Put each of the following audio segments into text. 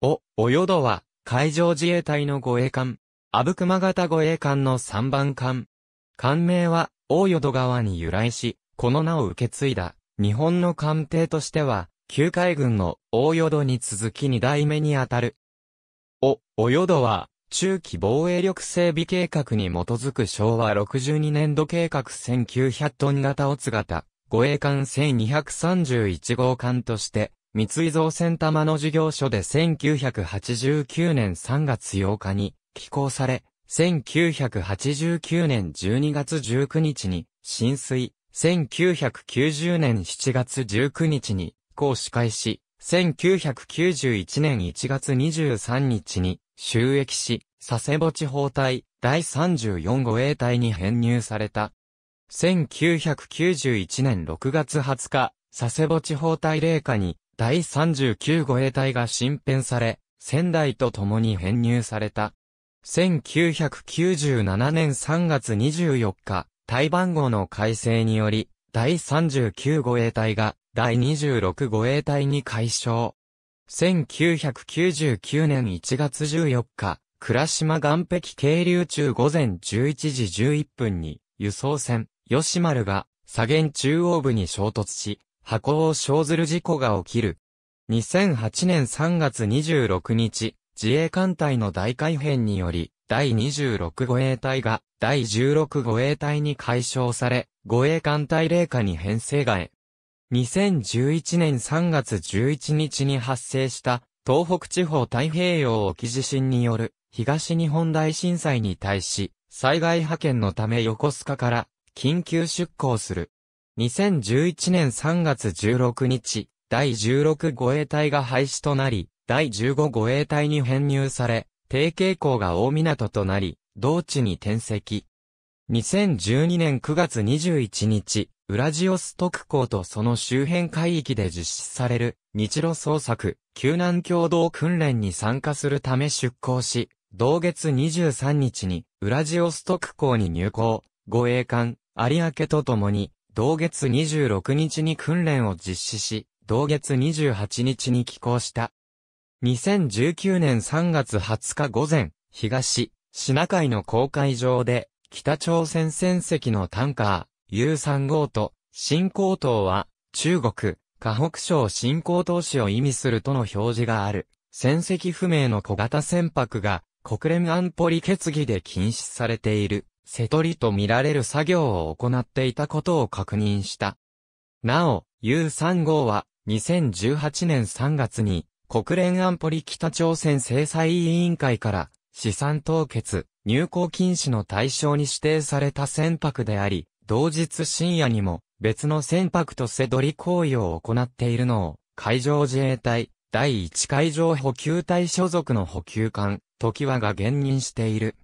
お、およどは、海上自衛隊の護衛艦、阿武熊型護衛艦の3番艦。艦名は、大淀川に由来し、この名を受け継いだ、日本の艦艇としては、旧海軍の大淀に続き2代目にあたる。お、およどは、中期防衛力整備計画に基づく昭和62年度計画1900トン型オツ型、護衛艦1231号艦として、三井造船玉の事業所で1989年3月8日に寄港され、1989年12月19日に浸水、1990年7月19日に講師開始、1991年1月23日に収益し、佐世保地方隊第34護衛隊に編入された。1991年6月20日、佐世保地方隊霊下に第39護衛隊が新編され、仙台と共に編入された。1997年3月24日、台番号の改正により、第39護衛隊が第26護衛隊に改称。1999年1月14日、倉島岸壁渓流中午前11時11分に、輸送船、吉丸が、左舷中央部に衝突し、箱を生ずる事故が起きる。2008年3月26日、自衛艦隊の大改編により、第26護衛隊が第16護衛隊に解消され、護衛艦隊令下に編成外。2011年3月11日に発生した東北地方太平洋沖地震による東日本大震災に対し災害派遣のため横須賀から緊急出港する。2011年3月16日、第16護衛隊が廃止となり、第15護衛隊に編入され、定型校が大港となり、同地に転籍。2012年9月21日、ウラジオストク港とその周辺海域で実施される日露捜索、救難共同訓練に参加するため出港し、同月23日にウラジオストク港に入港、護衛艦、有明と共に同月26日に訓練を実施し、同月28日に寄港した。2019年3月20日午前、東、品海の公海上で、北朝鮮船籍のタンカー、U3 号と、新高島は、中国、河北省新高島市を意味するとの表示がある。戦績不明の小型船舶が国連安保理決議で禁止されている。瀬取りと見られる作業を行っていたことを確認した。なお、U3 号は、2018年3月に、国連安保理北朝鮮制裁委員会から、資産凍結、入港禁止の対象に指定された船舶であり、同日深夜にも、別の船舶と瀬取り行為を行っているのを、海上自衛隊、第1海上補給隊所属の補給艦、時和が現任している。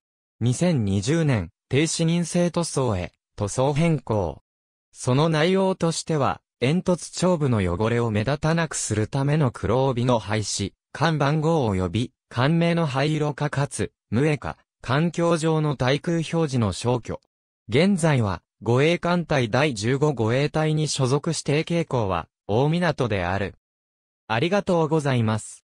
2020年、低視認性塗装へ、塗装変更。その内容としては、煙突頂部の汚れを目立たなくするための黒帯の廃止、看番号及び、缶名の灰色化かつ、無絵化、環境上の対空表示の消去。現在は、護衛艦隊第15護衛隊に所属指定傾向は、大港である。ありがとうございます。